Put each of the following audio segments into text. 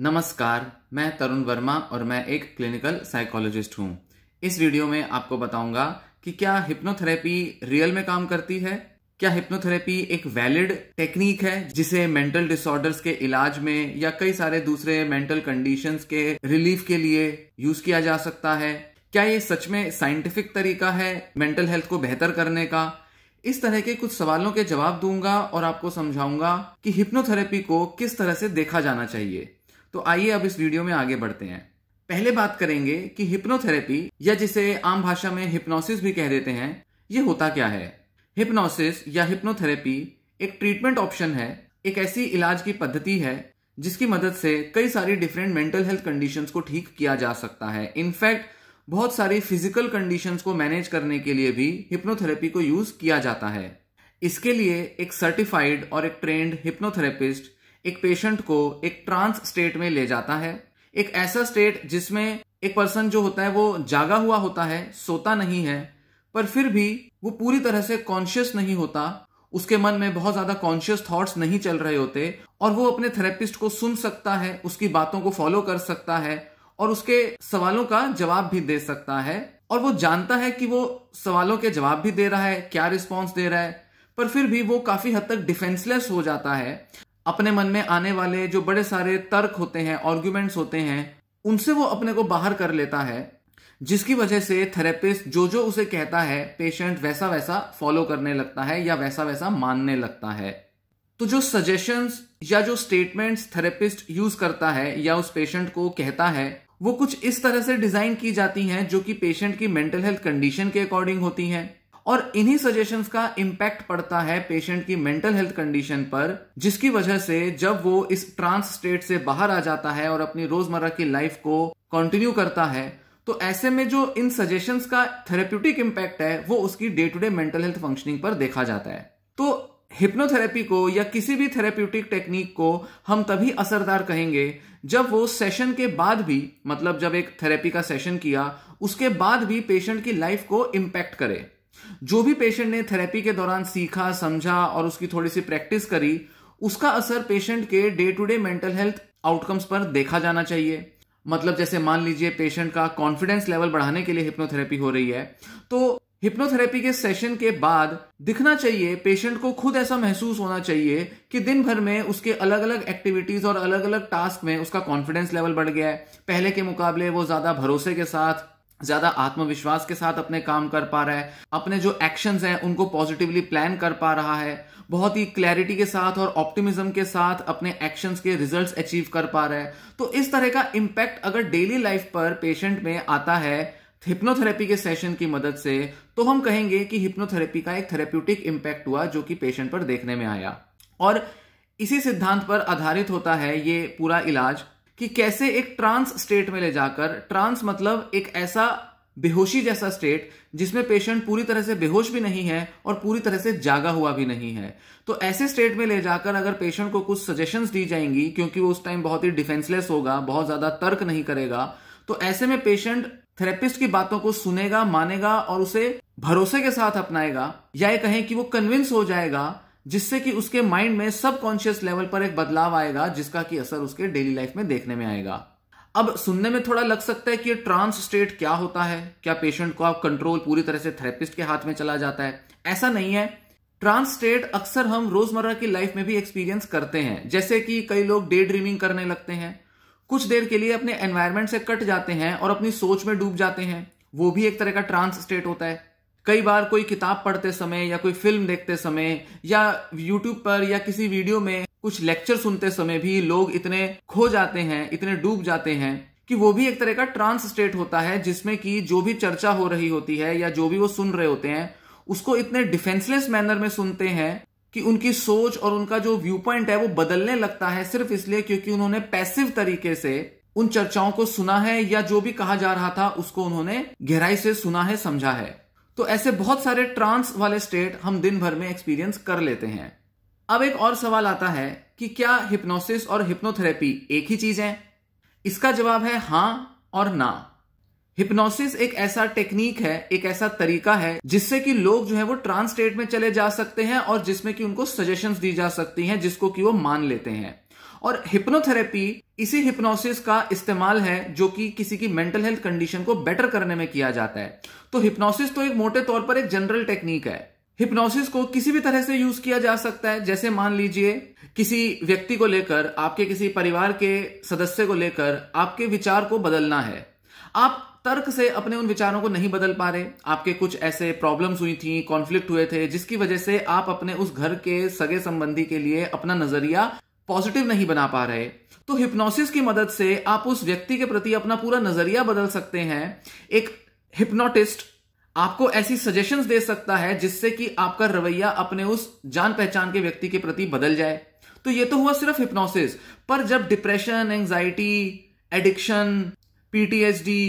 नमस्कार मैं तरुण वर्मा और मैं एक क्लिनिकल साइकोलॉजिस्ट हूँ इस वीडियो में आपको बताऊंगा कि क्या हिप्नोथेरेपी रियल में काम करती है क्या हिप्नोथेरेपी एक वैलिड टेक्निक है जिसे मेंटल डिसऑर्डर्स के इलाज में या कई सारे दूसरे मेंटल कंडीशंस के रिलीफ के लिए यूज किया जा सकता है क्या ये सच में साइंटिफिक तरीका है मेंटल हेल्थ को बेहतर करने का इस तरह के कुछ सवालों के जवाब दूंगा और आपको समझाऊंगा कि हिप्नोथेरेपी को किस तरह से देखा जाना चाहिए तो आइए अब इस वीडियो में आगे बढ़ते हैं पहले बात करेंगे कि हिप्नोथेरेपी या जिसे आम भाषा में हिप्नोसिस भी कह देते हैं ये होता क्या है हिप्नोसिस या हिप्नोथेरेपी एक ट्रीटमेंट ऑप्शन है एक ऐसी इलाज की पद्धति है जिसकी मदद से कई सारी डिफरेंट मेंटल हेल्थ कंडीशंस को ठीक किया जा सकता है इनफैक्ट बहुत सारी फिजिकल कंडीशंस को मैनेज करने के लिए भी हिप्नोथेरेपी को यूज किया जाता है इसके लिए एक सर्टिफाइड और एक ट्रेंड हिप्नोथेरेपिस्ट एक पेशेंट को एक ट्रांस स्टेट में ले जाता है एक ऐसा स्टेट जिसमें एक पर्सन जो होता है वो जागा हुआ होता है सोता नहीं है पर फिर भी वो पूरी तरह से कॉन्शियस नहीं होता उसके मन में बहुत ज्यादा कॉन्शियस थॉट्स नहीं चल रहे होते और वो अपने थेरेपिस्ट को सुन सकता है उसकी बातों को फॉलो कर सकता है और उसके सवालों का जवाब भी दे सकता है और वो जानता है कि वो सवालों के जवाब भी दे रहा है क्या रिस्पॉन्स दे रहा है पर फिर भी वो काफी हद तक डिफेंसलेस हो जाता है अपने मन में आने वाले जो बड़े सारे तर्क होते हैं आर्ग्यूमेंट्स होते हैं उनसे वो अपने को बाहर कर लेता है जिसकी वजह से थेरेपिस्ट जो जो उसे कहता है पेशेंट वैसा वैसा फॉलो करने लगता है या वैसा वैसा मानने लगता है तो जो सजेशंस या जो स्टेटमेंट्स थेरेपिस्ट यूज करता है या उस पेशेंट को कहता है वो कुछ इस तरह से डिजाइन की जाती हैं जो कि पेशेंट की मेंटल हेल्थ कंडीशन के अकॉर्डिंग होती हैं और इन्हीं सजेशंस का इम्पैक्ट पड़ता है पेशेंट की मेंटल हेल्थ कंडीशन पर जिसकी वजह से जब वो इस ट्रांस स्टेट से बाहर आ जाता है और अपनी रोजमर्रा की लाइफ को कंटिन्यू करता है तो ऐसे में जो इन सजेशंस का थेरेप्यूटिक इम्पैक्ट है वो उसकी day to day mental health functioning पर देखा जाता है तो हिप्नोथेरेपी को या किसी भी थेरेप्यूटिक टेक्निक को हम तभी असरदार कहेंगे जब वो सेशन के बाद भी मतलब जब एक थेरेपी का सेशन किया उसके बाद भी पेशेंट की लाइफ को इम्पैक्ट करे जो भी पेशेंट ने थेरेपी के दौरान सीखा समझा और उसकी थोड़ी सी प्रैक्टिस करी उसका असर पेशेंट के day to day mental health outcomes पर देखा जाना चाहिए मतलब जैसे मान लीजिए पेशेंट का कॉन्फिडेंस लेवल बढ़ाने के लिए हिप्नोथेरेपी हो रही है तो हिप्नोथेरेपी के सेशन के बाद दिखना चाहिए पेशेंट को खुद ऐसा महसूस होना चाहिए कि दिन भर में उसके अलग अलग एक्टिविटीज और अलग अलग टास्क में उसका कॉन्फिडेंस लेवल बढ़ गया है पहले के मुकाबले वो ज्यादा भरोसे के साथ ज़्यादा आत्मविश्वास के साथ अपने काम कर पा रहा है अपने जो एक्शंस हैं उनको पॉजिटिवली प्लान कर पा रहा है बहुत ही क्लैरिटी के साथ और ऑप्टिमिज्म के साथ अपने एक्शंस के रिजल्ट्स अचीव कर पा रहा है तो इस तरह का इम्पैक्ट अगर डेली लाइफ पर पेशेंट में आता है हिप्नोथेरेपी के सेशन की मदद से तो हम कहेंगे कि हिप्नोथेरेपी का एक थेरेप्यूटिक इम्पैक्ट हुआ जो कि पेशेंट पर देखने में आया और इसी सिद्धांत पर आधारित होता है ये पूरा इलाज कि कैसे एक ट्रांस स्टेट में ले जाकर ट्रांस मतलब एक ऐसा बेहोशी जैसा स्टेट जिसमें पेशेंट पूरी तरह से बेहोश भी नहीं है और पूरी तरह से जागा हुआ भी नहीं है तो ऐसे स्टेट में ले जाकर अगर पेशेंट को कुछ सजेशंस दी जाएंगी क्योंकि वो उस टाइम बहुत ही डिफेंसलेस होगा बहुत ज्यादा तर्क नहीं करेगा तो ऐसे में पेशेंट थेरेपिस्ट की बातों को सुनेगा मानेगा और उसे भरोसे के साथ अपनाएगा या ये कहें कि वो कन्विंस हो जाएगा जिससे कि उसके माइंड में सबकॉन्शियस लेवल पर एक बदलाव आएगा जिसका कि असर उसके डेली लाइफ में देखने में आएगा अब सुनने में थोड़ा लग सकता है कि ट्रांस स्टेट क्या होता है क्या पेशेंट को आप कंट्रोल पूरी तरह से थेरेपिस्ट के हाथ में चला जाता है ऐसा नहीं है ट्रांस स्टेट अक्सर हम रोजमर्रा की लाइफ में भी एक्सपीरियंस करते हैं जैसे कि कई लोग डे ड्रीमिंग करने लगते हैं कुछ देर के लिए अपने एनवायरमेंट से कट जाते हैं और अपनी सोच में डूब जाते हैं वो भी एक तरह का ट्रांस स्टेट होता है कई बार कोई किताब पढ़ते समय या कोई फिल्म देखते समय या यूट्यूब पर या किसी वीडियो में कुछ लेक्चर सुनते समय भी लोग इतने खो जाते हैं इतने डूब जाते हैं कि वो भी एक तरह का ट्रांस स्टेट होता है जिसमें कि जो भी चर्चा हो रही होती है या जो भी वो सुन रहे होते हैं उसको इतने डिफेंसलेस मैनर में सुनते हैं कि उनकी सोच और उनका जो व्यू पॉइंट है वो बदलने लगता है सिर्फ इसलिए क्योंकि उन्होंने पैसिव तरीके से उन चर्चाओं को सुना है या जो भी कहा जा रहा था उसको उन्होंने गहराई से सुना है समझा है तो ऐसे बहुत सारे ट्रांस वाले स्टेट हम दिन भर में एक्सपीरियंस कर लेते हैं अब एक और सवाल आता है कि क्या हिप्नोसिस और हिप्नोथेरेपी एक ही चीज है इसका जवाब है हां और ना हिप्नोसिस एक ऐसा टेक्निक है एक ऐसा तरीका है जिससे कि लोग जो है वो ट्रांस स्टेट में चले जा सकते हैं और जिसमें कि उनको सजेशंस दी जा सकती हैं जिसको कि वो मान लेते हैं और हिप्नोथेरेपी इसी हिप्नोसिस का इस्तेमाल है जो कि किसी की मेंटल हेल्थ कंडीशन को बेटर करने में किया जाता है तो हिप्नोसिस तो एक मोटे तौर पर एक जनरल टेक्निक है हिप्नोसिस को किसी भी तरह से यूज किया जा सकता है जैसे मान लीजिए किसी व्यक्ति को लेकर आपके किसी परिवार के सदस्य को लेकर आपके विचार को बदलना है आप तर्क से अपने उन विचारों को नहीं बदल पा रहे आपके कुछ ऐसे प्रॉब्लम्स हुई थी कॉन्फ्लिक्ट हुए थे जिसकी वजह से आप अपने उस घर के सगे संबंधी के लिए अपना नजरिया पॉजिटिव नहीं बना पा रहे तो हिप्नोसिस की मदद से आप उस व्यक्ति के प्रति अपना पूरा नजरिया बदल सकते हैं एक हिप्नोटिस्ट आपको ऐसी सजेशंस दे सकता है जिससे कि आपका रवैया अपने उस जान पहचान के व्यक्ति के प्रति बदल जाए तो ये तो हुआ सिर्फ हिप्नोसिस पर जब डिप्रेशन एंजाइटी एडिक्शन पीटीएसडी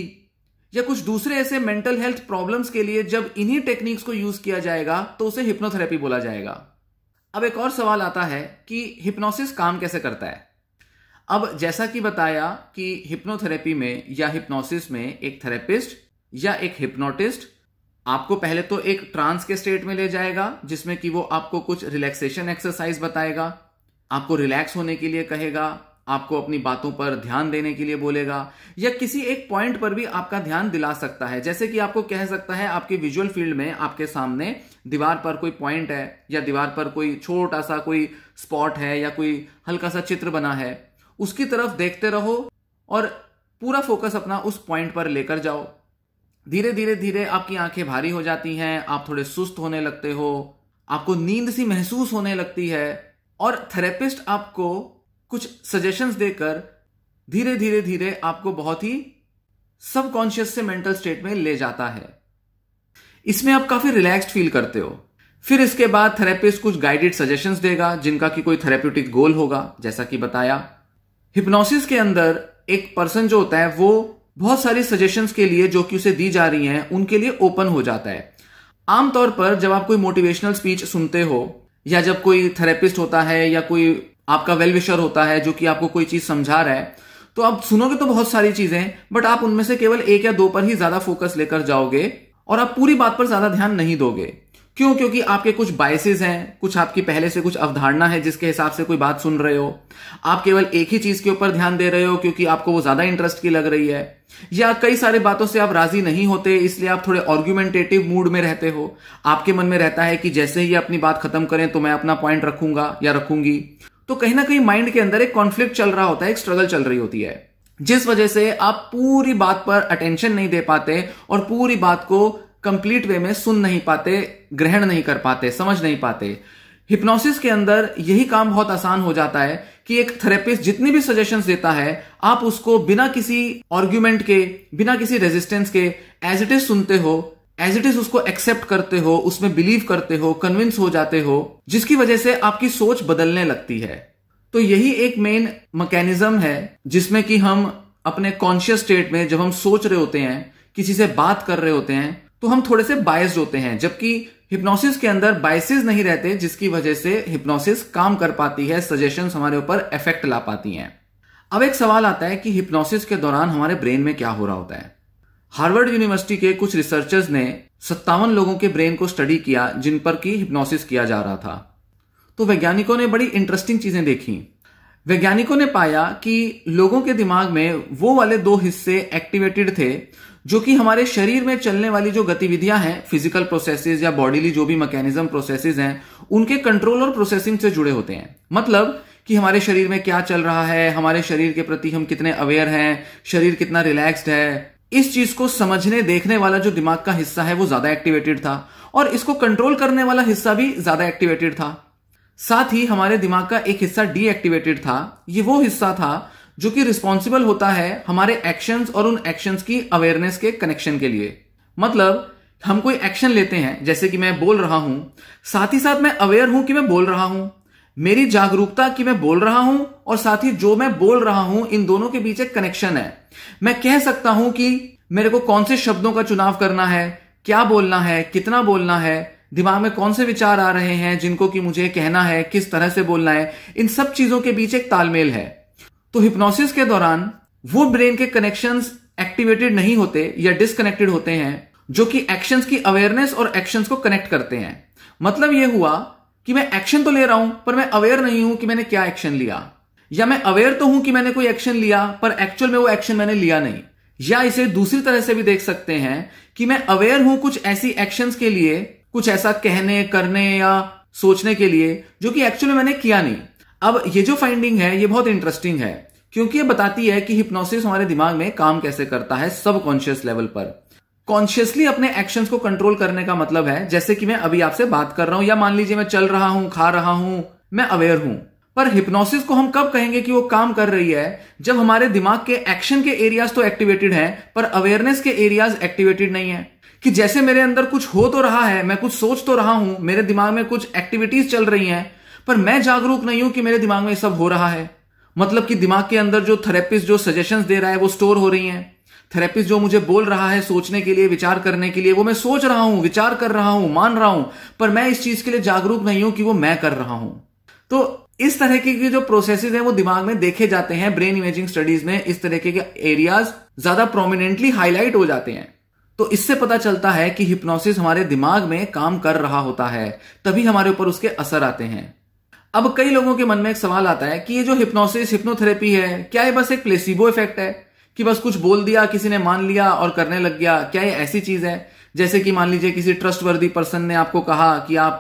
या कुछ दूसरे ऐसे मेंटल हेल्थ प्रॉब्लम्स के लिए जब इन्हीं टेक्निक्स को यूज किया जाएगा तो उसे हिप्नोथेरेपी बोला जाएगा अब एक और सवाल आता है कि हिप्नोसिस काम कैसे करता है अब जैसा कि बताया कि हिप्नोथेरेपी में या हिप्नोसिस में एक थेरेपिस्ट या एक हिप्नोटिस्ट आपको पहले तो एक ट्रांस के स्टेट में ले जाएगा जिसमें कि वो आपको कुछ रिलैक्सेशन एक्सरसाइज बताएगा आपको रिलैक्स होने के लिए कहेगा आपको अपनी बातों पर ध्यान देने के लिए बोलेगा या किसी एक पॉइंट पर भी आपका ध्यान दिला सकता है जैसे कि आपको कह सकता है आपके विजुअल फील्ड में आपके सामने दीवार पर कोई पॉइंट है या दीवार पर कोई छोटा सा कोई स्पॉट है या कोई हल्का सा चित्र बना है उसकी तरफ देखते रहो और पूरा फोकस अपना उस पॉइंट पर लेकर जाओ धीरे धीरे धीरे आपकी आंखें भारी हो जाती हैं आप थोड़े सुस्त होने लगते हो आपको नींद सी महसूस होने लगती है और थेरेपिस्ट आपको कुछ सजेशंस देकर धीरे धीरे धीरे आपको बहुत ही सबकॉन्शियस से मेंटल स्टेट में ले जाता है इसमें आप काफी रिलैक्स्ड फील करते हो फिर इसके बाद थेरेपिस्ट कुछ गाइडेड सजेशंस देगा जिनका कि कोई थेरेप्यूटिक गोल होगा जैसा कि बताया हिप्नोसिस के अंदर एक पर्सन जो होता है वो बहुत सारी सजेशन के लिए जो कि उसे दी जा रही हैं उनके लिए ओपन हो जाता है आमतौर पर जब आप कोई मोटिवेशनल स्पीच सुनते हो या जब कोई थेरेपिस्ट होता है या कोई आपका वेल विशर होता है जो कि आपको कोई चीज समझा रहा है तो आप सुनोगे तो बहुत सारी चीजें बट आप उनमें से केवल एक या दो पर ही ज्यादा फोकस लेकर जाओगे और आप पूरी बात पर ज्यादा ध्यान नहीं दोगे क्यों क्योंकि आपके कुछ बायसेस हैं कुछ आपकी पहले से कुछ अवधारणा है जिसके हिसाब से कोई बात सुन रहे हो आप केवल एक ही चीज के ऊपर ध्यान दे रहे हो क्योंकि आपको वो ज्यादा इंटरेस्ट की लग रही है या कई सारे बातों से आप राजी नहीं होते इसलिए आप थोड़े ऑर्ग्यूमेंटेटिव मूड में रहते हो आपके मन में रहता है कि जैसे ही अपनी बात खत्म करें तो मैं अपना पॉइंट रखूंगा या रखूंगी तो कहीं ना कहीं माइंड के अंदर एक कॉन्फ्लिक्ट चल रहा होता है एक स्ट्रगल चल रही होती है जिस वजह से आप पूरी बात पर अटेंशन नहीं दे पाते और पूरी बात को कंप्लीट वे में सुन नहीं पाते ग्रहण नहीं कर पाते समझ नहीं पाते हिप्नोसिस के अंदर यही काम बहुत आसान हो जाता है कि एक थेरेपिस्ट जितनी भी सजेशंस देता है आप उसको बिना किसी आर्ग्यूमेंट के बिना किसी रेजिस्टेंस के एज इट इज सुनते हो एज इट इज उसको एक्सेप्ट करते हो उसमें बिलीव करते हो कन्विंस हो जाते हो जिसकी वजह से आपकी सोच बदलने लगती है तो यही एक मेन मैकेनिज्म है जिसमें कि हम अपने कॉन्शियस स्टेट में जब हम सोच रहे होते हैं किसी से बात कर रहे होते हैं तो हम थोड़े से बायस होते हैं जबकि हिप्नोसिस के अंदर बायसेस नहीं रहते जिसकी वजह से हिप्नोसिस काम कर पाती है सजेशन हमारे ऊपर इफेक्ट ला पाती हैं अब एक सवाल आता है कि हिप्नोसिस के दौरान हमारे ब्रेन में क्या हो रहा होता है हार्वर्ड यूनिवर्सिटी के कुछ रिसर्चर्स ने सत्तावन लोगों के ब्रेन को स्टडी किया जिन पर की हिप्नोसिस किया जा रहा था तो वैज्ञानिकों ने बड़ी इंटरेस्टिंग चीजें देखी वैज्ञानिकों ने पाया कि लोगों के दिमाग में वो वाले दो हिस्से एक्टिवेटेड थे जो कि हमारे शरीर में चलने वाली जो गतिविधियां हैं फिजिकल प्रोसेसेस या बॉडीली जो भी मैकेनिज्म प्रोसेसेस हैं उनके कंट्रोल और प्रोसेसिंग से जुड़े होते हैं मतलब कि हमारे शरीर में क्या चल रहा है हमारे शरीर के प्रति हम कितने अवेयर हैं शरीर कितना रिलैक्स्ड है इस चीज को समझने देखने वाला जो दिमाग का हिस्सा है वो ज्यादा एक्टिवेटेड था और इसको कंट्रोल करने वाला हिस्सा भी ज्यादा एक्टिवेटेड था साथ ही हमारे दिमाग का एक हिस्सा डीएक्टिवेटेड था ये वो हिस्सा था जो कि रिस्पॉन्सिबल होता है हमारे एक्शन और उन एक्शन की अवेयरनेस के कनेक्शन के लिए मतलब हम कोई एक्शन लेते हैं जैसे कि मैं बोल रहा हूं साथ ही साथ मैं अवेयर हूं कि मैं बोल रहा हूं मेरी जागरूकता कि मैं बोल रहा हूं और साथ ही जो मैं बोल रहा हूं इन दोनों के बीच एक कनेक्शन है मैं कह सकता हूं कि मेरे को कौन से शब्दों का चुनाव करना है क्या बोलना है कितना बोलना है दिमाग में कौन से विचार आ रहे हैं जिनको कि मुझे कहना है किस तरह से बोलना है इन सब चीजों के बीच एक तालमेल है तो हिप्नोसिस के दौरान वो ब्रेन के कनेक्शंस एक्टिवेटेड नहीं होते या डिसकनेक्टेड होते हैं जो कि एक्शंस की अवेयरनेस और एक्शंस को कनेक्ट करते हैं मतलब यह हुआ कि मैं एक्शन तो ले रहा हूं पर मैं अवेयर नहीं हूं कि मैंने क्या एक्शन लिया या मैं अवेयर तो हूं कि मैंने कोई एक्शन लिया पर एक्चुअल में वो एक्शन मैंने लिया नहीं या इसे दूसरी तरह से भी देख सकते हैं कि मैं अवेयर हूं कुछ ऐसी एक्शंस के लिए कुछ ऐसा कहने करने या सोचने के लिए जो कि एक्चुअली मैंने किया नहीं अब ये जो फाइंडिंग है ये बहुत इंटरेस्टिंग है क्योंकि ये बताती है कि हिप्नोसिस हमारे दिमाग में काम कैसे करता है सब कॉन्शियस लेवल पर कॉन्शियसली अपने एक्शन को कंट्रोल करने का मतलब है जैसे कि मैं अभी आपसे बात कर रहा हूं या मान लीजिए मैं चल रहा हूं खा रहा हूं मैं अवेयर हूं पर हिप्नोसिस को हम कब कहेंगे कि वो काम कर रही है जब हमारे दिमाग के एक्शन के एरियाज तो एक्टिवेटेड हैं पर अवेयरनेस के एरियाज एक्टिवेटेड नहीं है कि जैसे मेरे अंदर कुछ हो तो रहा है मैं कुछ सोच तो रहा हूं मेरे दिमाग में कुछ एक्टिविटीज चल रही हैं पर मैं जागरूक नहीं हूं कि मेरे दिमाग में ये सब हो रहा है मतलब कि दिमाग के अंदर जो थेरेपिस्ट जो सजेशंस दे रहा है वो स्टोर हो रही हैं थेरेपिस्ट जो मुझे बोल रहा है सोचने के लिए विचार करने के लिए वो मैं सोच रहा हूं विचार कर रहा हूं मान रहा हूं पर मैं इस चीज के लिए जागरूक नहीं हूं कि वो मैं कर रहा हूं तो इस तरह के जो प्रोसेसेस हैं वो दिमाग में देखे जाते हैं ब्रेन इमेजिंग स्टडीज में इस तरह के एरियाज ज्यादा प्रोमिनेंटली हाईलाइट हो जाते हैं तो इससे पता चलता है कि हिप्नोसिस हमारे दिमाग में काम कर रहा होता है तभी हमारे ऊपर उसके असर आते हैं अब कई लोगों के मन में एक सवाल आता है कि ये जो हिप्नोसिस हिप्नोथेरेपी है क्या ये बस एक प्लेसिबो इफेक्ट है कि बस कुछ बोल दिया किसी ने मान लिया और करने लग गया क्या ये ऐसी चीज है जैसे कि मान लीजिए किसी ट्रस्ट वर्दी पर्सन ने आपको कहा कि आप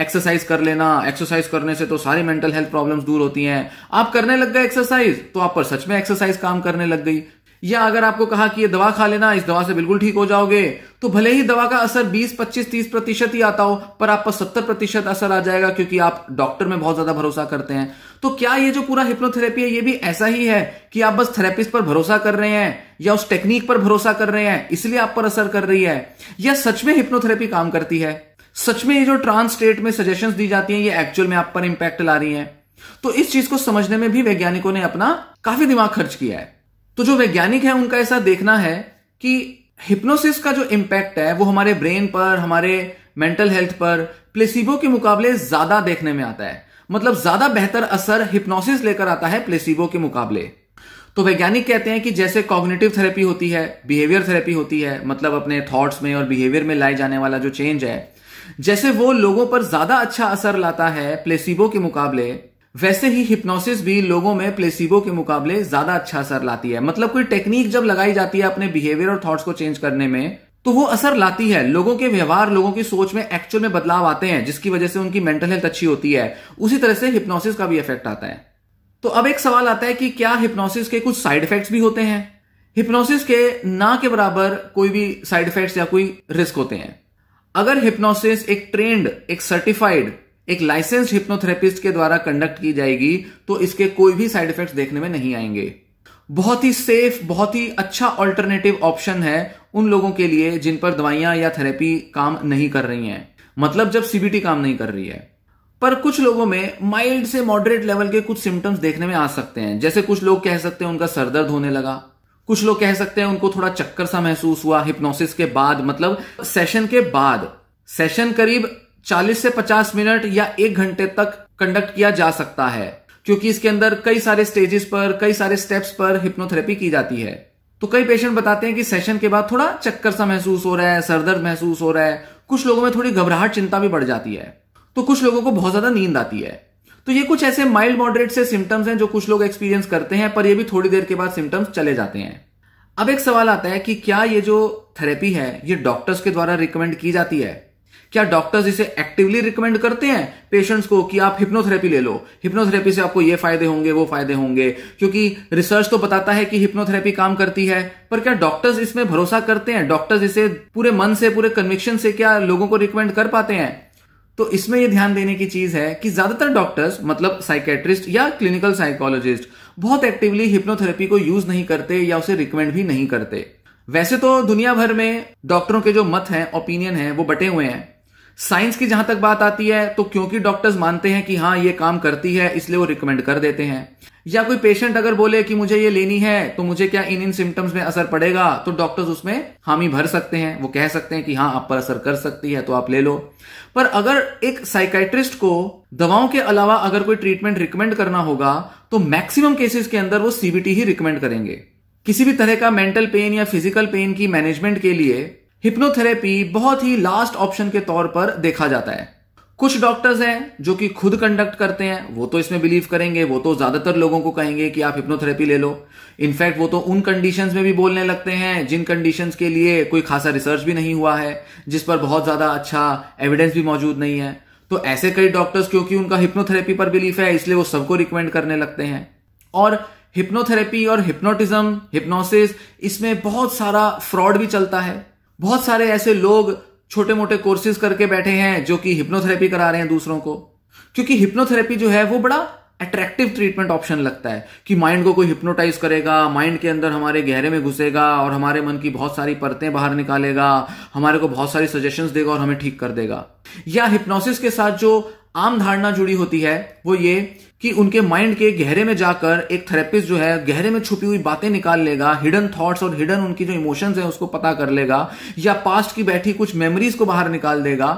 एक्सरसाइज कर लेना एक्सरसाइज करने से तो सारी मेंटल हेल्थ प्रॉब्लम्स दूर होती हैं आप करने लग गए एक्सरसाइज तो आप पर सच में एक्सरसाइज काम करने लग गई या अगर आपको कहा कि ये दवा खा लेना इस दवा से बिल्कुल ठीक हो जाओगे तो भले ही दवा का असर 20, 25, 30 प्रतिशत ही आता हो पर आप पर सत्तर प्रतिशत असर आ जाएगा क्योंकि आप डॉक्टर में बहुत ज्यादा भरोसा करते हैं तो क्या ये जो पूरा हिप्नोथेरेपी है ये भी ऐसा ही है कि आप बस थेरेपिस्ट पर भरोसा कर रहे हैं या उस टेक्निक पर भरोसा कर रहे हैं इसलिए आप पर असर कर रही है या सच में हिप्नोथेरेपी काम करती है सच में ये जो ट्रांस स्टेट में सजेशंस दी जाती हैं ये एक्चुअल में आप पर इंपैक्ट ला रही हैं तो इस चीज को समझने में भी वैज्ञानिकों ने अपना काफी दिमाग खर्च किया है तो जो वैज्ञानिक है उनका ऐसा देखना है कि हिप्नोसिस का जो इम्पैक्ट है वो हमारे ब्रेन पर हमारे मेंटल हेल्थ पर प्लेसिबो के मुकाबले ज्यादा देखने में आता है मतलब ज्यादा बेहतर असर हिप्नोसिस लेकर आता है प्लेसिबो के मुकाबले तो वैज्ञानिक कहते हैं कि जैसे कॉग्निटिव थेरेपी होती है बिहेवियर थेरेपी होती है मतलब अपने थॉट्स में और बिहेवियर में लाए जाने वाला जो चेंज है जैसे वो लोगों पर ज्यादा अच्छा असर लाता है प्लेसिबो के मुकाबले वैसे ही हिप्नोसिस भी लोगों में प्लेसिबो के मुकाबले ज्यादा अच्छा असर लाती है मतलब कोई टेक्निक जब लगाई जाती है अपने बिहेवियर और थॉट्स को चेंज करने में तो वो असर लाती है लोगों के व्यवहार लोगों की सोच में एक्चुअल में बदलाव आते हैं जिसकी वजह से उनकी मेंटल हेल्थ अच्छी होती है उसी तरह से हिप्नोसिस का भी इफेक्ट आता है तो अब एक सवाल आता है कि क्या हिप्नोसिस के कुछ साइड इफेक्ट्स भी होते हैं हिप्नोसिस के ना के बराबर कोई भी साइड इफेक्ट्स या कोई रिस्क होते हैं अगर हिप्नोसिस एक ट्रेंड एक सर्टिफाइड एक लाइसेंस्ड हिप्नोथेरेपिस्ट के द्वारा कंडक्ट की जाएगी तो इसके कोई भी साइड इफेक्ट्स देखने में नहीं आएंगे बहुत ही सेफ बहुत ही अच्छा ऑल्टरनेटिव ऑप्शन है उन लोगों के लिए जिन पर दवाइयां या थेरेपी काम नहीं कर रही हैं मतलब जब सीबीटी काम नहीं कर रही है पर कुछ लोगों में माइल्ड से मॉडरेट लेवल के कुछ सिम्टम्स देखने में आ सकते हैं जैसे कुछ लोग कह सकते हैं उनका सरदर्द होने लगा कुछ लोग कह सकते हैं उनको थोड़ा चक्कर सा महसूस हुआ हिप्नोसिस के बाद मतलब सेशन के बाद सेशन करीब 40 से 50 मिनट या एक घंटे तक कंडक्ट किया जा सकता है क्योंकि इसके अंदर कई सारे स्टेजेस पर कई सारे स्टेप्स पर हिप्नोथेरेपी की जाती है तो कई पेशेंट बताते हैं कि सेशन के बाद थोड़ा चक्कर सा महसूस हो रहा है सरदर्द महसूस हो रहा है कुछ लोगों में थोड़ी घबराहट चिंता भी बढ़ जाती है तो कुछ लोगों को बहुत ज्यादा नींद आती है तो ये कुछ ऐसे माइल्ड मॉडरेट से सिम्टम्स हैं जो कुछ लोग एक्सपीरियंस करते हैं पर ये भी थोड़ी देर के बाद सिम्टम्स चले जाते हैं अब एक सवाल आता है कि क्या ये जो थेरेपी है ये डॉक्टर्स के द्वारा रिकमेंड की जाती है क्या डॉक्टर्स इसे एक्टिवली रिकमेंड करते हैं पेशेंट्स को कि आप हिप्नोथेरेपी ले लो हिप्नोथेरेपी से आपको ये फायदे होंगे वो फायदे होंगे क्योंकि रिसर्च तो बताता है कि हिप्नोथेरेपी काम करती है पर क्या डॉक्टर्स इसमें भरोसा करते हैं डॉक्टर्स इसे पूरे मन से पूरे कन्विक्शन से क्या लोगों को रिकमेंड कर पाते हैं तो इसमें यह ध्यान देने की चीज है कि ज्यादातर डॉक्टर्स मतलब साइकेट्रिस्ट या क्लिनिकल साइकोलॉजिस्ट बहुत एक्टिवली हिप्नोथेरेपी को यूज नहीं करते या उसे रिकमेंड भी नहीं करते वैसे तो दुनिया भर में डॉक्टरों के जो मत हैं ओपिनियन है वो बटे हुए हैं साइंस की जहां तक बात आती है तो क्योंकि डॉक्टर्स मानते हैं कि हाँ ये काम करती है इसलिए वो रिकमेंड कर देते हैं या कोई पेशेंट अगर बोले कि मुझे ये लेनी है तो मुझे क्या इन इन सिम्टम्स में असर पड़ेगा तो डॉक्टर्स उसमें हामी भर सकते हैं वो कह सकते हैं कि हाँ आप पर असर कर सकती है तो आप ले लो पर अगर एक साइकाइट्रिस्ट को दवाओं के अलावा अगर कोई ट्रीटमेंट रिकमेंड करना होगा तो मैक्सिमम केसेस के अंदर वो सीबीटी ही रिकमेंड करेंगे किसी भी तरह का मेंटल पेन या फिजिकल पेन की मैनेजमेंट के लिए हिप्नोथेरेपी बहुत ही लास्ट ऑप्शन के तौर पर देखा जाता है कुछ डॉक्टर्स हैं जो कि खुद कंडक्ट करते हैं वो तो इसमें बिलीव करेंगे वो तो ज्यादातर लोगों को कहेंगे कि आप हिप्नोथेरेपी ले लो इनफैक्ट वो तो उन कंडीशंस में भी बोलने लगते हैं जिन कंडीशंस के लिए कोई खासा रिसर्च भी नहीं हुआ है जिस पर बहुत ज्यादा अच्छा एविडेंस भी मौजूद नहीं है तो ऐसे कई डॉक्टर्स क्योंकि उनका हिप्नोथेरेपी पर बिलीफ है इसलिए वो सबको रिकमेंड करने लगते हैं और हिप्नोथेरेपी और हिप्नोटिज्म हिप्नोसिस इसमें बहुत सारा फ्रॉड भी चलता है बहुत सारे ऐसे लोग छोटे मोटे कोर्सेज करके बैठे हैं जो कि हिप्नोथेरेपी करा रहे हैं दूसरों को क्योंकि हिप्नोथेरेपी जो है वो बड़ा अट्रैक्टिव ट्रीटमेंट ऑप्शन लगता है कि माइंड को कोई हिप्नोटाइज करेगा माइंड के अंदर हमारे गहरे में घुसेगा और हमारे मन की बहुत सारी परतें बाहर निकालेगा हमारे को बहुत सारी सजेशन देगा और हमें ठीक कर देगा या हिप्नोसिस के साथ जो आम धारणा जुड़ी होती है वो ये कि उनके माइंड के गहरे में जाकर एक थेरेपिस्ट जो है गहरे में छुपी हुई बातें निकाल लेगा हिडन थॉट्स और हिडन उनकी जो इमोशंस है उसको पता कर लेगा या पास्ट की बैठी कुछ मेमोरीज को बाहर निकाल देगा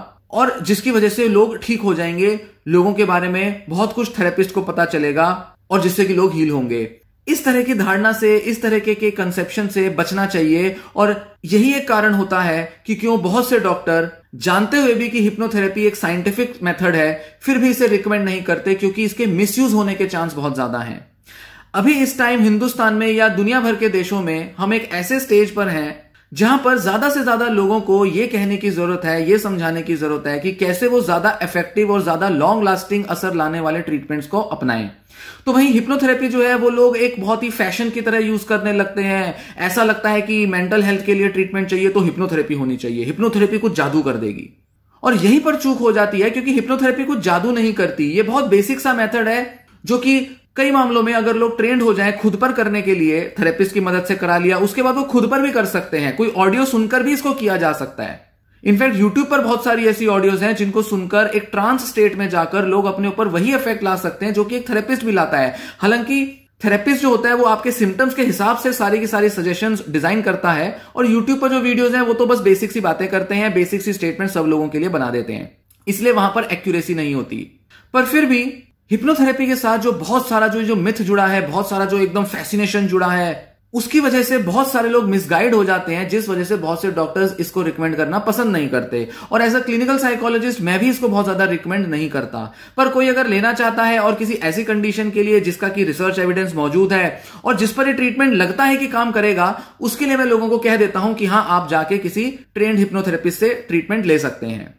और जिसकी वजह से लोग ठीक हो जाएंगे लोगों के बारे में बहुत कुछ थेरेपिस्ट को पता चलेगा और जिससे कि लोग हील होंगे इस तरह की धारणा से इस तरह के, के कंसेप्शन से बचना चाहिए और यही एक कारण होता है कि क्यों बहुत से डॉक्टर जानते हुए भी कि हिप्नोथेरेपी एक साइंटिफिक मेथड है फिर भी इसे रिकमेंड नहीं करते क्योंकि इसके मिसयूज होने के चांस बहुत ज्यादा हैं अभी इस टाइम हिंदुस्तान में या दुनिया भर के देशों में हम एक ऐसे स्टेज पर हैं जहां पर ज्यादा से ज्यादा लोगों को यह कहने की जरूरत है यह समझाने की जरूरत है कि कैसे वो ज्यादा इफेक्टिव और ज्यादा लॉन्ग लास्टिंग असर लाने वाले ट्रीटमेंट्स को अपनाएं तो वहीं हिप्नोथेरेपी जो है वो लोग एक बहुत ही फैशन की तरह यूज करने लगते हैं ऐसा लगता है कि मेंटल हेल्थ के लिए ट्रीटमेंट चाहिए तो हिप्नोथेरेपी होनी चाहिए हिप्नोथेरेपी कुछ जादू कर देगी और यहीं पर चूक हो जाती है क्योंकि हिप्नोथेरेपी कुछ जादू नहीं करती ये बहुत बेसिक सा मेथड है जो कि कई मामलों में अगर लोग ट्रेंड हो जाए खुद पर करने के लिए थेरेपिस्ट की मदद से करा लिया उसके बाद वो खुद पर भी कर सकते हैं कोई ऑडियो सुनकर भी इसको किया जा सकता है इनफैक्ट यूट्यूब पर बहुत सारी ऐसी ऑडियोज हैं जिनको सुनकर एक ट्रांस स्टेट में जाकर लोग अपने ऊपर वही इफेक्ट ला सकते हैं जो कि एक थेरेपिस्ट भी लाता है हालांकि थेरेपिस्ट जो होता है वो आपके सिम्टम्स के हिसाब से सारी की सारी सजेशंस डिजाइन करता है और यूट्यूब पर जो वीडियोज हैं वो तो बस बेसिक सी बातें करते हैं बेसिक सी स्टेटमेंट सब लोगों के लिए बना देते हैं इसलिए वहां पर एक्यूरेसी नहीं होती पर फिर भी हिप्नोथेरेपी के साथ जो बहुत सारा जो जो मिथ जुड़ा है बहुत सारा जो एकदम फैसिनेशन जुड़ा है उसकी वजह से बहुत सारे लोग मिसगाइड हो जाते हैं जिस वजह से बहुत से डॉक्टर्स इसको रिकमेंड करना पसंद नहीं करते और एज अ क्लिनिकल साइकोलॉजिस्ट मैं भी इसको बहुत ज्यादा रिकमेंड नहीं करता पर कोई अगर लेना चाहता है और किसी ऐसी कंडीशन के लिए जिसका कि रिसर्च एविडेंस मौजूद है और जिस पर ये ट्रीटमेंट लगता है कि काम करेगा उसके लिए मैं लोगों को कह देता हूं कि हाँ आप जाके किसी ट्रेंड हिप्नोथेरेपिस्ट से ट्रीटमेंट ले सकते हैं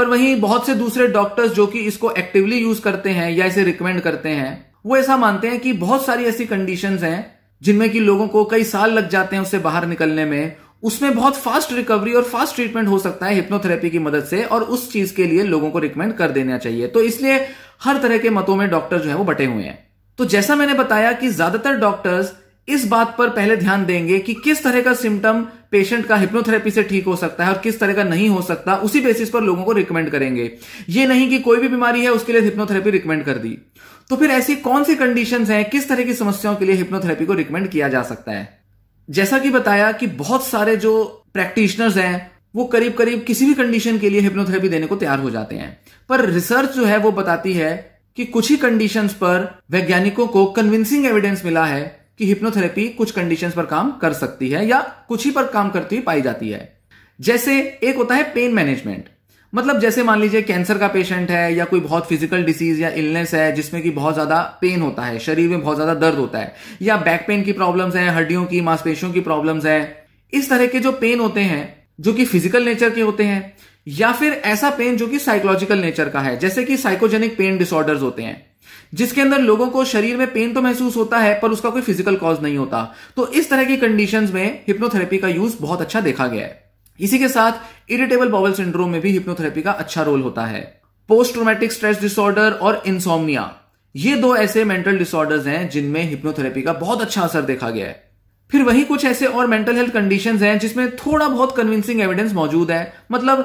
पर वहीं बहुत से दूसरे डॉक्टर्स जो कि इसको एक्टिवली यूज करते हैं या इसे रिकमेंड करते हैं वो ऐसा मानते हैं कि बहुत सारी ऐसी कंडीशन है जिनमें कि लोगों को कई साल लग जाते हैं उससे बाहर निकलने में उसमें बहुत फास्ट रिकवरी और फास्ट ट्रीटमेंट हो सकता है हिप्नोथेरेपी की मदद से और उस चीज के लिए लोगों को रिकमेंड कर देना चाहिए तो इसलिए हर तरह के मतों में डॉक्टर जो है वो बटे हुए हैं तो जैसा मैंने बताया कि ज्यादातर डॉक्टर्स इस बात पर पहले ध्यान देंगे कि किस तरह का सिम्टम पेशेंट का हिप्नोथेरेपी से ठीक हो सकता है और किस तरह का नहीं हो सकता उसी बेसिस पर लोगों को रिकमेंड करेंगे ये नहीं कि कोई भी बीमारी है उसके लिए हिप्नोथेरेपी रिकमेंड कर दी तो फिर ऐसी कौन सी कंडीशन है किस तरह की समस्याओं के लिए हिप्नोथेरेपी को रिकमेंड किया जा सकता है जैसा कि बताया कि बहुत सारे जो प्रैक्टिशनर्स हैं वो करीब करीब किसी भी कंडीशन के लिए हिप्नोथेरेपी देने को तैयार हो जाते हैं पर रिसर्च जो है वो बताती है कि कुछ ही कंडीशंस पर वैज्ञानिकों को कन्विंसिंग एविडेंस मिला है कि हिप्नोथेरेपी कुछ कंडीशंस पर काम कर सकती है या कुछ ही पर काम करती हुई पाई जाती है जैसे एक होता है पेन मैनेजमेंट मतलब जैसे मान लीजिए कैंसर का पेशेंट है या कोई बहुत फिजिकल डिसीज या इलनेस है जिसमें कि बहुत ज्यादा पेन होता है शरीर में बहुत ज्यादा दर्द होता है या बैक पेन की प्रॉब्लम्स है हड्डियों की मांसपेशियों की प्रॉब्लम्स है इस तरह के जो पेन होते हैं जो कि फिजिकल नेचर के होते हैं या फिर ऐसा पेन जो कि साइकोलॉजिकल नेचर का है जैसे कि साइकोजेनिक पेन डिसऑर्डर्स होते हैं जिसके अंदर लोगों को शरीर में पेन तो महसूस होता है पर उसका कोई फिजिकल कॉज नहीं होता तो इस तरह की कंडीशन में हिप्नोथेरेपी का यूज बहुत अच्छा देखा गया है इसी के साथ इरिटेबल बॉबल सिंड्रोम में भी हिप्नोथेरेपी का अच्छा रोल होता है पोस्ट ट्रोमेटिक स्ट्रेस डिसऑर्डर और इंसोमिया ये दो ऐसे मेंटल डिसऑर्डर्स हैं जिनमें हिप्नोथेरेपी का बहुत अच्छा असर देखा गया है फिर वही कुछ ऐसे और मेंटल हेल्थ कंडीशन हैं जिसमें थोड़ा बहुत कन्विंसिंग एविडेंस मौजूद है मतलब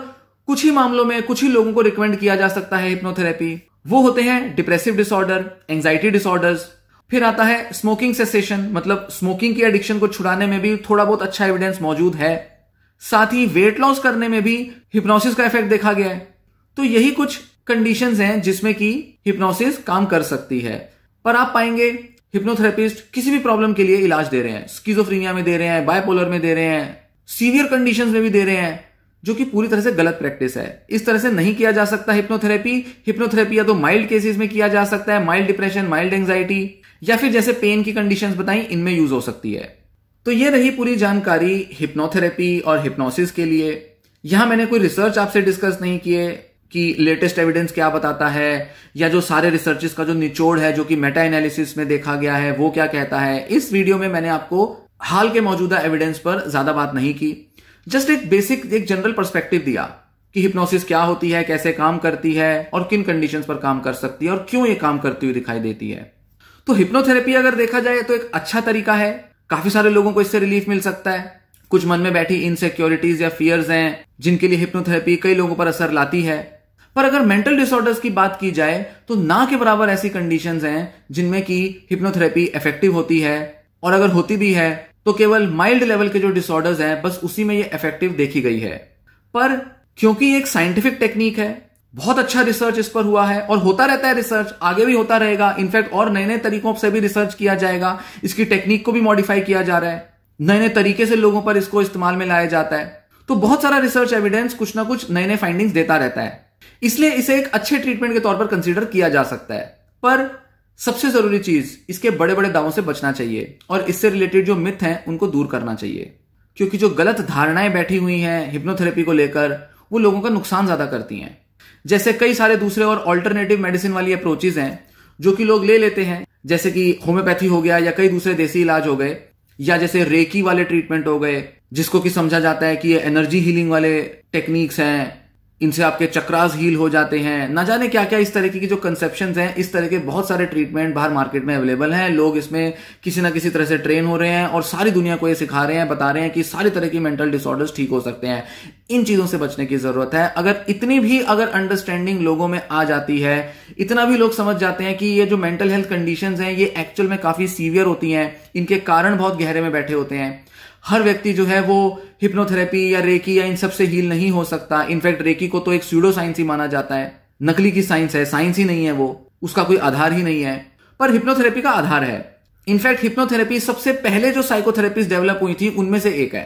कुछ ही मामलों में कुछ ही लोगों को रिकमेंड किया जा सकता है हिप्नोथेरेपी वो होते हैं डिप्रेसिव डिसऑर्डर एंग्जाइटी डिसऑर्डर्स फिर आता है स्मोकिंग सेसेशन मतलब स्मोकिंग की एडिक्शन को छुड़ाने में भी थोड़ा बहुत अच्छा एविडेंस मौजूद है साथ ही वेट लॉस करने में भी हिप्नोसिस का इफेक्ट देखा गया है तो यही कुछ कंडीशन है जिसमें कि हिप्नोसिस काम कर सकती है पर आप पाएंगे हिप्नोथेरेपिस्ट किसी भी प्रॉब्लम के लिए इलाज दे रहे हैं स्कीजोफ्रीनिया में दे रहे हैं बायपोलर में दे रहे हैं सीवियर कंडीशंस में भी दे रहे हैं जो कि पूरी तरह से गलत प्रैक्टिस है इस तरह से नहीं किया जा सकता हिप्नोथेरेपी हिप्नोथेरेपी या तो माइल्ड केसेस में किया जा सकता है माइल्ड डिप्रेशन माइल्ड एंग्जाइटी या फिर जैसे पेन की कंडीशन बताई इनमें यूज हो सकती है तो ये रही पूरी जानकारी हिप्नोथेरेपी और हिप्नोसिस के लिए यहां मैंने कोई रिसर्च आपसे डिस्कस नहीं किए कि लेटेस्ट एविडेंस क्या बताता है या जो सारे रिसर्चेस का जो निचोड़ है जो कि मेटा एनालिसिस में देखा गया है वो क्या कहता है इस वीडियो में मैंने आपको हाल के मौजूदा एविडेंस पर ज्यादा बात नहीं की जस्ट एक बेसिक एक जनरल पर्सपेक्टिव दिया कि हिप्नोसिस क्या होती है कैसे काम करती है और किन कंडीशन पर काम कर सकती है और क्यों ये काम करती हुई दिखाई देती है तो हिप्नोथेरेपी अगर देखा जाए तो एक अच्छा तरीका है काफी सारे लोगों को इससे रिलीफ मिल सकता है कुछ मन में बैठी इनसेक्योरिटीज या फियर्स हैं जिनके लिए हिप्नोथेरेपी कई लोगों पर असर लाती है पर अगर मेंटल डिसऑर्डर्स की बात की जाए तो ना के बराबर ऐसी कंडीशंस हैं जिनमें कि हिप्नोथेरेपी इफेक्टिव होती है और अगर होती भी है तो केवल माइल्ड लेवल के जो डिसऑर्डर्स हैं बस उसी में ये इफेक्टिव देखी गई है पर क्योंकि एक साइंटिफिक टेक्निक है बहुत अच्छा रिसर्च इस पर हुआ है और होता रहता है रिसर्च आगे भी होता रहेगा इनफैक्ट और नए नए तरीकों से भी रिसर्च किया जाएगा इसकी टेक्निक को भी मॉडिफाई किया जा रहा है नए नए तरीके से लोगों पर इसको इस्तेमाल में लाया जाता है तो बहुत सारा रिसर्च एविडेंस कुछ ना कुछ नए नए फाइंडिंग्स देता रहता है इसलिए इसे एक अच्छे ट्रीटमेंट के तौर पर कंसिडर किया जा सकता है पर सबसे जरूरी चीज इसके बड़े बड़े दावों से बचना चाहिए और इससे रिलेटेड जो मिथ हैं उनको दूर करना चाहिए क्योंकि जो गलत धारणाएं बैठी हुई हैं हिप्नोथेरेपी को लेकर वो लोगों का नुकसान ज्यादा करती हैं जैसे कई सारे दूसरे और ऑल्टरनेटिव मेडिसिन वाली अप्रोचेज हैं जो कि लोग ले लेते हैं जैसे कि होम्योपैथी हो गया या कई दूसरे देसी इलाज हो गए या जैसे रेकी वाले ट्रीटमेंट हो गए जिसको कि समझा जाता है कि ये एनर्जी हीलिंग वाले टेक्निक्स हैं इनसे आपके चक्रास हील हो जाते हैं ना जाने क्या क्या इस तरीके की जो कंसेप्शन हैं इस तरह के बहुत सारे ट्रीटमेंट बाहर मार्केट में अवेलेबल हैं लोग इसमें किसी ना किसी तरह से ट्रेन हो रहे हैं और सारी दुनिया को ये सिखा रहे हैं बता रहे हैं कि सारी तरह की मेंटल डिसऑर्डर्स ठीक हो सकते हैं इन चीजों से बचने की जरूरत है अगर इतनी भी अगर अंडरस्टैंडिंग लोगों में आ जाती है इतना भी लोग समझ जाते हैं कि ये जो मेंटल हेल्थ कंडीशन है ये एक्चुअल में काफी सीवियर होती हैं इनके कारण बहुत गहरे में बैठे होते हैं हर व्यक्ति जो है वो हिप्नोथेरेपी या रेकी या इन सब से हील नहीं हो सकता इनफैक्ट रेकी को तो एक स्यूडो साइंस ही माना जाता है नकली की साइंस है साइंस ही नहीं है वो उसका कोई आधार ही नहीं है पर हिप्नोथेरेपी का आधार है इनफैक्ट हिप्नोथेरेपी सबसे पहले जो साइकोथेरेपीज डेवलप हुई थी उनमें से एक है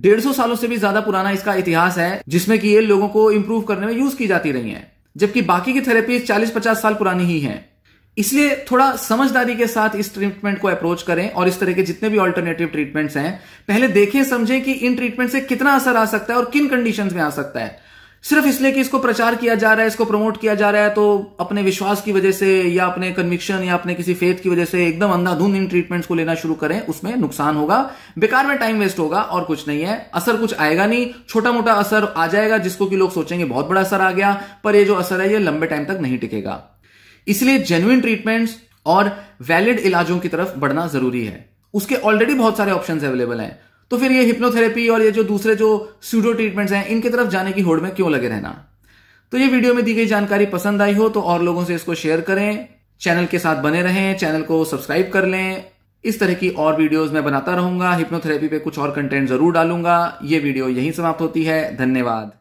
डेढ़ सौ सालों से भी ज्यादा पुराना इसका इतिहास है जिसमें कि ये लोगों को इंप्रूव करने में यूज की जाती रही है जबकि बाकी की थेरेपीज चालीस पचास साल पुरानी ही है इसलिए थोड़ा समझदारी के साथ इस ट्रीटमेंट को अप्रोच करें और इस तरह के जितने भी ऑल्टरनेटिव ट्रीटमेंट्स हैं पहले देखें समझें कि इन ट्रीटमेंट से कितना असर आ सकता है और किन कंडीशन में आ सकता है सिर्फ इसलिए कि इसको प्रचार किया जा रहा है इसको प्रमोट किया जा रहा है तो अपने विश्वास की वजह से या अपने कन्विक्शन या अपने किसी फेथ की वजह से एकदम अंधाधुंध इन ट्रीटमेंट्स को लेना शुरू करें उसमें नुकसान होगा बेकार में टाइम वेस्ट होगा और कुछ नहीं है असर कुछ आएगा नहीं छोटा मोटा असर आ जाएगा जिसको कि लोग सोचेंगे बहुत बड़ा असर आ गया पर यह जो असर है यह लंबे टाइम तक नहीं टिकेगा इसलिए जेन्युन ट्रीटमेंट्स और वैलिड इलाजों की तरफ बढ़ना जरूरी है उसके ऑलरेडी बहुत सारे ऑप्शन अवेलेबल हैं तो फिर ये हिप्नोथेरेपी और ये जो दूसरे जो स्यूडो ट्रीटमेंट्स हैं इनकी तरफ जाने की होड़ में क्यों लगे रहना तो ये वीडियो में दी गई जानकारी पसंद आई हो तो और लोगों से इसको शेयर करें चैनल के साथ बने रहें चैनल को सब्सक्राइब कर लें इस तरह की और वीडियोस मैं बनाता रहूंगा हिप्नोथेरेपी पे कुछ और कंटेंट जरूर डालूंगा ये वीडियो यहीं समाप्त होती है धन्यवाद